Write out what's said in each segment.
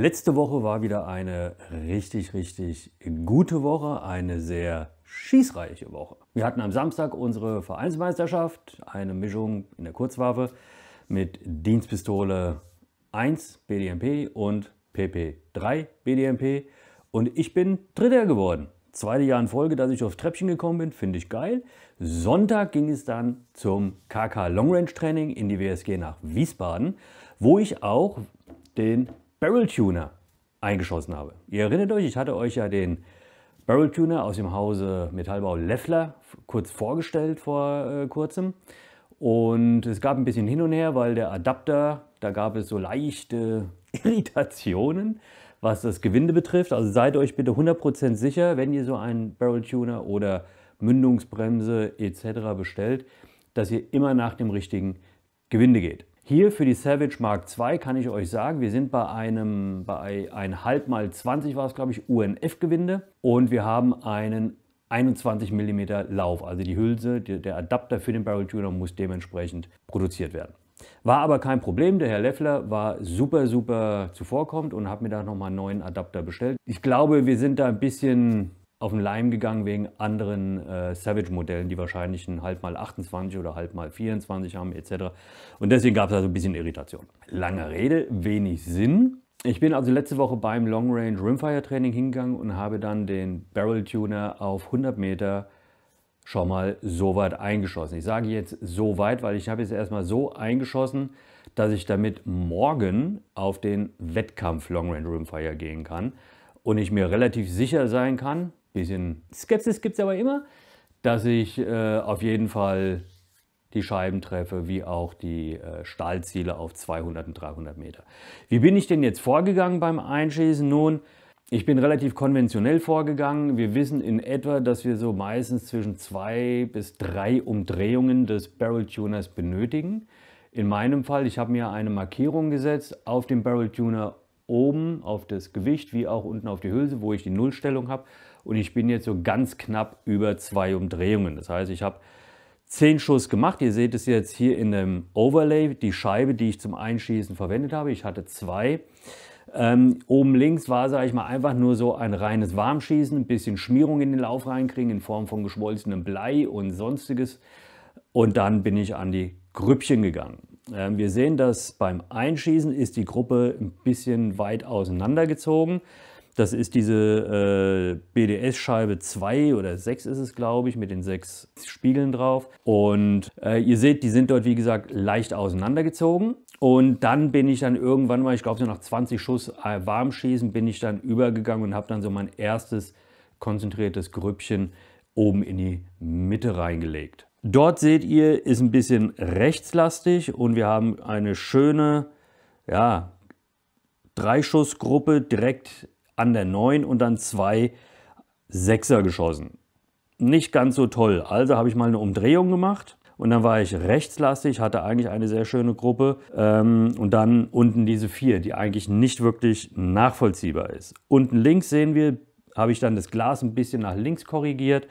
Letzte Woche war wieder eine richtig, richtig gute Woche, eine sehr schießreiche Woche. Wir hatten am Samstag unsere Vereinsmeisterschaft, eine Mischung in der Kurzwaffe mit Dienstpistole 1 BDMP und PP3 BDMP und ich bin Dritter geworden. Zweite Jahr in Folge, dass ich aufs Treppchen gekommen bin, finde ich geil. Sonntag ging es dann zum KK Long Range Training in die WSG nach Wiesbaden, wo ich auch den Barrel Tuner eingeschossen habe. Ihr erinnert euch, ich hatte euch ja den Barrel Tuner aus dem Hause Metallbau Leffler kurz vorgestellt vor äh, kurzem. Und es gab ein bisschen hin und her, weil der Adapter, da gab es so leichte Irritationen, was das Gewinde betrifft. Also seid euch bitte 100% sicher, wenn ihr so einen Barrel Tuner oder Mündungsbremse etc. bestellt, dass ihr immer nach dem richtigen Gewinde geht. Hier für die Savage Mark II kann ich euch sagen, wir sind bei einem, bei ein halb mal 20 war es glaube ich, UNF-Gewinde und wir haben einen 21 mm Lauf. Also die Hülse, der Adapter für den Barrel Tuner muss dementsprechend produziert werden. War aber kein Problem. Der Herr Leffler war super, super zuvorkommend und hat mir da nochmal einen neuen Adapter bestellt. Ich glaube, wir sind da ein bisschen auf den Leim gegangen wegen anderen äh, Savage-Modellen, die wahrscheinlich ein halb mal 28 oder halb mal 24 haben etc. Und deswegen gab es also ein bisschen Irritation. Lange Rede, wenig Sinn. Ich bin also letzte Woche beim Long Range Rimfire Training hingegangen und habe dann den Barrel Tuner auf 100 Meter schon mal so weit eingeschossen. Ich sage jetzt so weit, weil ich habe jetzt erstmal so eingeschossen, dass ich damit morgen auf den Wettkampf Long Range Rimfire gehen kann und ich mir relativ sicher sein kann, bisschen Skepsis gibt es aber immer, dass ich äh, auf jeden Fall die Scheiben treffe, wie auch die äh, Stahlziele auf 200 und 300 Meter. Wie bin ich denn jetzt vorgegangen beim Einschießen? Nun, ich bin relativ konventionell vorgegangen. Wir wissen in etwa, dass wir so meistens zwischen zwei bis drei Umdrehungen des Barrel Tuners benötigen. In meinem Fall, ich habe mir eine Markierung gesetzt auf dem Barrel Tuner oben auf das Gewicht wie auch unten auf die Hülse, wo ich die Nullstellung habe. Und ich bin jetzt so ganz knapp über zwei Umdrehungen. Das heißt, ich habe zehn Schuss gemacht. Ihr seht es jetzt hier in dem Overlay, die Scheibe, die ich zum Einschießen verwendet habe. Ich hatte zwei. Ähm, oben links war, sage ich mal, einfach nur so ein reines Warmschießen, ein bisschen Schmierung in den Lauf reinkriegen in Form von geschmolzenem Blei und sonstiges. Und dann bin ich an die Grüppchen gegangen. Ähm, wir sehen, dass beim Einschießen ist die Gruppe ein bisschen weit auseinandergezogen. Das ist diese äh, BDS-Scheibe 2 oder 6 ist es, glaube ich, mit den sechs Spiegeln drauf. Und äh, ihr seht, die sind dort, wie gesagt, leicht auseinandergezogen. Und dann bin ich dann irgendwann mal, ich glaube, so nach 20 Schuss äh, Warmschießen, bin ich dann übergegangen und habe dann so mein erstes konzentriertes Grüppchen oben in die Mitte reingelegt. Dort seht ihr, ist ein bisschen rechtslastig und wir haben eine schöne ja, Dreischussgruppe direkt an der 9 und dann zwei Sechser geschossen. Nicht ganz so toll. Also habe ich mal eine Umdrehung gemacht und dann war ich rechtslastig, hatte eigentlich eine sehr schöne Gruppe ähm, und dann unten diese 4, die eigentlich nicht wirklich nachvollziehbar ist. Unten links sehen wir, habe ich dann das Glas ein bisschen nach links korrigiert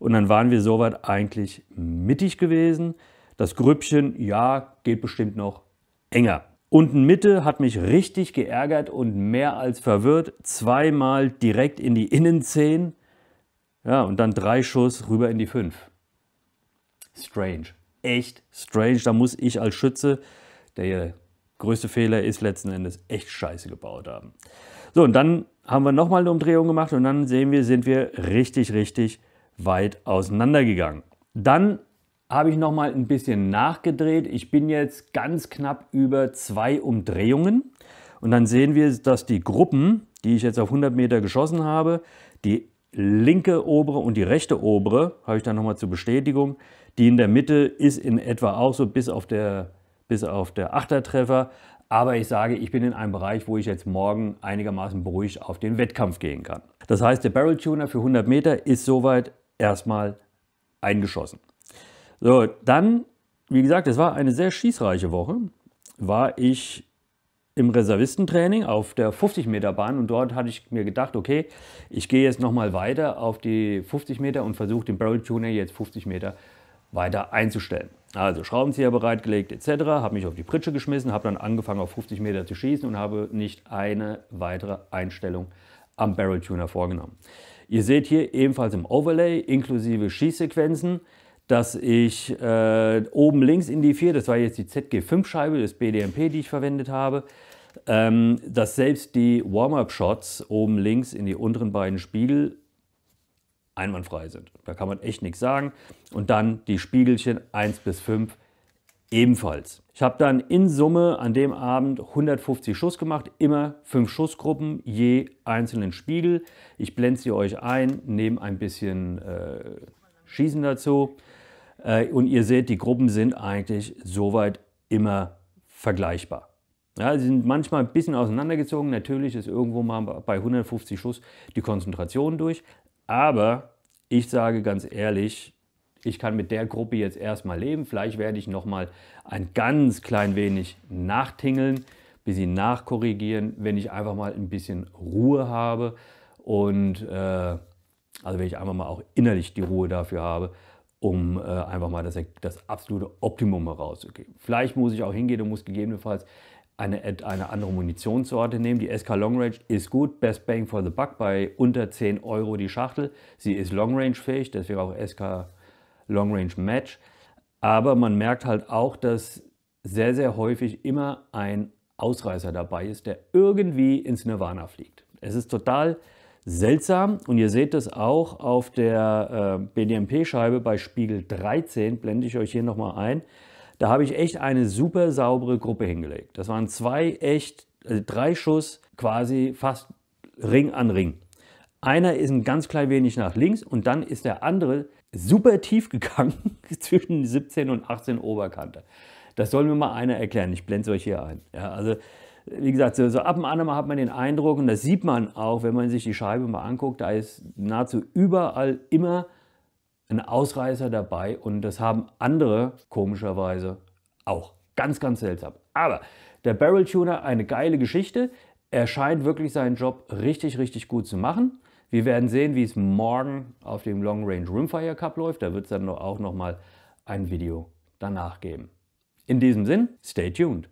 und dann waren wir soweit eigentlich mittig gewesen. Das Grüppchen, ja, geht bestimmt noch enger. Unten Mitte hat mich richtig geärgert und mehr als verwirrt. Zweimal direkt in die Innenzehen. Ja, und dann drei Schuss rüber in die fünf. Strange. Echt strange. Da muss ich als Schütze, der größte Fehler ist letzten Endes, echt scheiße gebaut haben. So, und dann haben wir nochmal eine Umdrehung gemacht und dann sehen wir, sind wir richtig, richtig weit auseinandergegangen. Dann habe ich noch mal ein bisschen nachgedreht. Ich bin jetzt ganz knapp über zwei Umdrehungen. Und dann sehen wir, dass die Gruppen, die ich jetzt auf 100 Meter geschossen habe, die linke obere und die rechte obere, habe ich dann noch mal zur Bestätigung, die in der Mitte ist in etwa auch so bis auf der, bis auf der Achtertreffer. Aber ich sage, ich bin in einem Bereich, wo ich jetzt morgen einigermaßen beruhigt auf den Wettkampf gehen kann. Das heißt, der Barrel Tuner für 100 Meter ist soweit erstmal eingeschossen. So, dann, wie gesagt, es war eine sehr schießreiche Woche, war ich im Reservistentraining auf der 50 Meter Bahn und dort hatte ich mir gedacht, okay, ich gehe jetzt nochmal weiter auf die 50 Meter und versuche den Barrel Tuner jetzt 50 Meter weiter einzustellen. Also Schraubenzieher bereitgelegt etc., habe mich auf die Pritsche geschmissen, habe dann angefangen auf 50 Meter zu schießen und habe nicht eine weitere Einstellung am Barrel Tuner vorgenommen. Ihr seht hier ebenfalls im Overlay inklusive Schießsequenzen, dass ich äh, oben links in die 4, das war jetzt die ZG5-Scheibe des BDMP, die ich verwendet habe, ähm, dass selbst die Warm-Up-Shots oben links in die unteren beiden Spiegel einwandfrei sind. Da kann man echt nichts sagen. Und dann die Spiegelchen 1 bis 5 ebenfalls. Ich habe dann in Summe an dem Abend 150 Schuss gemacht, immer fünf Schussgruppen, je einzelnen Spiegel. Ich blende sie euch ein, nehme ein bisschen äh, Schießen dazu. Äh, und ihr seht, die Gruppen sind eigentlich soweit immer vergleichbar. Ja, sie sind manchmal ein bisschen auseinandergezogen. Natürlich ist irgendwo mal bei 150 Schuss die Konzentration durch. Aber ich sage ganz ehrlich, ich kann mit der Gruppe jetzt erstmal leben. Vielleicht werde ich nochmal ein ganz klein wenig nachtingeln, bis sie nachkorrigieren, wenn ich einfach mal ein bisschen Ruhe habe und äh, also wenn ich einfach mal auch innerlich die Ruhe dafür habe, um äh, einfach mal das, das absolute Optimum herauszugeben. Vielleicht muss ich auch hingehen und muss gegebenenfalls eine, eine andere Munitionssorte nehmen. Die SK Long Range ist gut, Best Bang for the Buck bei unter 10 Euro die Schachtel. Sie ist Long Range fähig, deswegen auch SK Long Range Match. Aber man merkt halt auch, dass sehr, sehr häufig immer ein Ausreißer dabei ist, der irgendwie ins Nirvana fliegt. Es ist total seltsam und ihr seht das auch auf der äh, BDMP-Scheibe bei Spiegel 13, blende ich euch hier nochmal ein. Da habe ich echt eine super saubere Gruppe hingelegt. Das waren zwei echt, also drei Schuss quasi fast Ring an Ring. Einer ist ein ganz klein wenig nach links und dann ist der andere super tief gegangen zwischen 17 und 18 Oberkante. Das soll mir mal einer erklären. Ich blende es euch hier ein. Ja, also, wie gesagt, so, so ab und an mal hat man den Eindruck, und das sieht man auch, wenn man sich die Scheibe mal anguckt, da ist nahezu überall immer ein Ausreißer dabei und das haben andere komischerweise auch. Ganz, ganz seltsam. Aber der Barrel Tuner, eine geile Geschichte. Er scheint wirklich seinen Job richtig, richtig gut zu machen. Wir werden sehen, wie es morgen auf dem Long Range Rimfire Cup läuft. Da wird es dann auch nochmal ein Video danach geben. In diesem Sinn, stay tuned.